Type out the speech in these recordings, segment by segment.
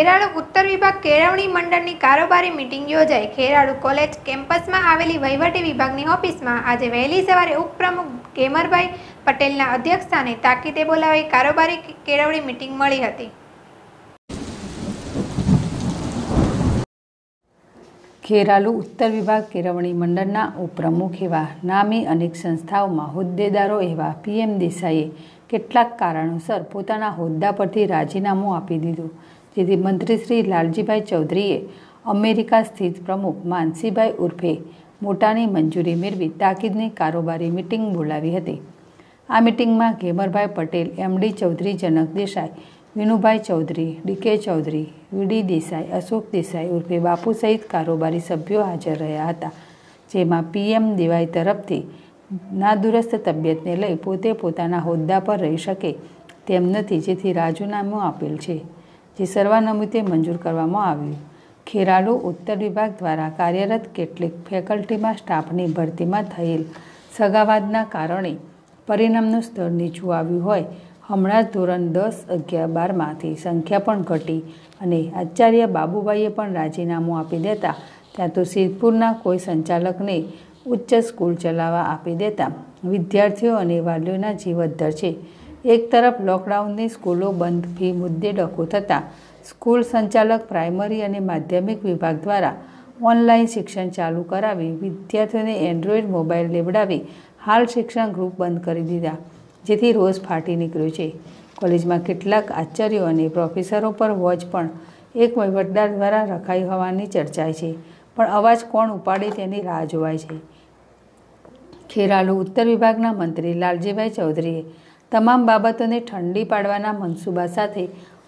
ખેરાળુ ઉત્તર વિભાગ કેળવણી મંડળની કારોબારી મિટિંગ યોજાઈ ખેરાળુ કોલેજ કેમ્પસમાં આવેલી વહીવટી વિભાગની ઓફિસમાં આજે વહેલી સવારે ઉપપ્રમુખ કેમરભાઈ પટેલના અધ્યક્ષસ્થાને તાકીદે બોલાવી કારોબારી કેળવણી મિટિંગ મળી હતી ખેરાલુ ઉત્તર વિભાગ કેળવણી મંડળના ઉપપ્રમુખ એવા નામી અનેક સંસ્થાઓમાં હોદ્દેદારો એવા પીએમ દેસાઈએ કેટલાક કારણોસર પોતાના હોદ્દા પરથી રાજીનામું આપી દીધું જેથી મંત્રી શ્રી લાલજીભાઈ ચૌધરીએ અમેરિકા સ્થિત પ્રમુખ માનસીભાઈ ઉર્ફે મોટાની મંજૂરી મેળવી તાકીદની કારોબારી મિટિંગ બોલાવી હતી આ મિટિંગમાં Ghemarbhai Patel MD Chaudhary Janak Desai Vinubhai Chaudhary DK Chaudhary VD Desai Ashok Desai ઉર્ફે બાપુ સહિત કારોબારી સભ્યો હાજર રહ્યા હતા જેમાં પીએમ દેવાઈ તરફથી નાદુરસ્ત તબિયતને લઈ પોતે પોતાના હોદ્દા પર રહી શકે તેમ નથી જેથી રાજીનામું આપેલ છે જે સર્વાનુમતે મંજૂર કરવામાં આવ્યું ખેરાલુ ઉત્તર વિભાગ દ્વારા કાર્યરત કેટલીક ફેકલ્ટીમાં સ્ટાફની ભરતીમાં થયેલ સગાવાદના કારણે પરિણામનું સ્તર નીચું આવ્યું હોય હમણાં જ ધોરણ દસ અગિયાર બારમાંથી સંખ્યા પણ ઘટી અને આચાર્ય બાબુભાઈએ પણ રાજીનામું આપી દેતા ત્યાં તો સિદ્ધપુરના કોઈ સંચાલકને ઉચ્ચ સ્કૂલ ચલાવવા આપી દેતા વિદ્યાર્થીઓ અને વાલીઓના જીવ છે એક તરફ લોકડાઉનની સ્કૂલો બંધ ફી મુદ્દે ડકો થતાં સ્કૂલ સંચાલક પ્રાઇમરી અને માધ્યમિક વિભાગ દ્વારા ઓનલાઈન શિક્ષણ ચાલુ કરાવી વિદ્યાર્થીઓને એન્ડ્રોઈડ મોબાઈલ લેવડાવી હાલ શિક્ષણ ગ્રુપ બંધ કરી દીધા જેથી રોજ ફાટી નીકળ્યો છે કોલેજમાં કેટલાક આચાર્યો અને પ્રોફેસરો પર વોચ પણ એક વહીવટદાર દ્વારા રખાઈ હોવાની ચર્ચાય છે પણ અવાજ કોણ ઉપાડે તેની રાહ જોવાય છે ખેરાલુ ઉત્તર વિભાગના મંત્રી લાલજીભાઈ ચૌધરીએ તમામ બાબતોને ઠંડી પાડવાના મનસૂબા સાથે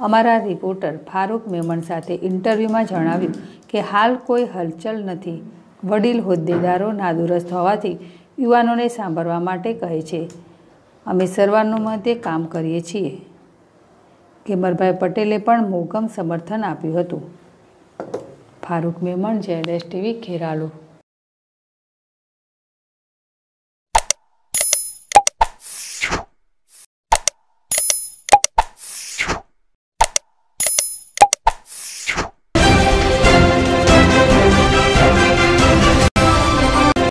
અમારા રિપોર્ટર ફારૂક મેમણ સાથે ઇન્ટરવ્યૂમાં જણાવ્યું કે હાલ કોઈ હલચલ નથી વડીલ હોદ્દેદારો નાદુરસ્ત હોવાથી યુવાનોને સાંભળવા માટે કહે છે અમે સર્વાનુમતે કામ કરીએ છીએ કેમરભાઈ પટેલે પણ મોગમ સમર્થન આપ્યું હતું ફારૂક મેમણ જેડેશ ટીવી ખેરાલુ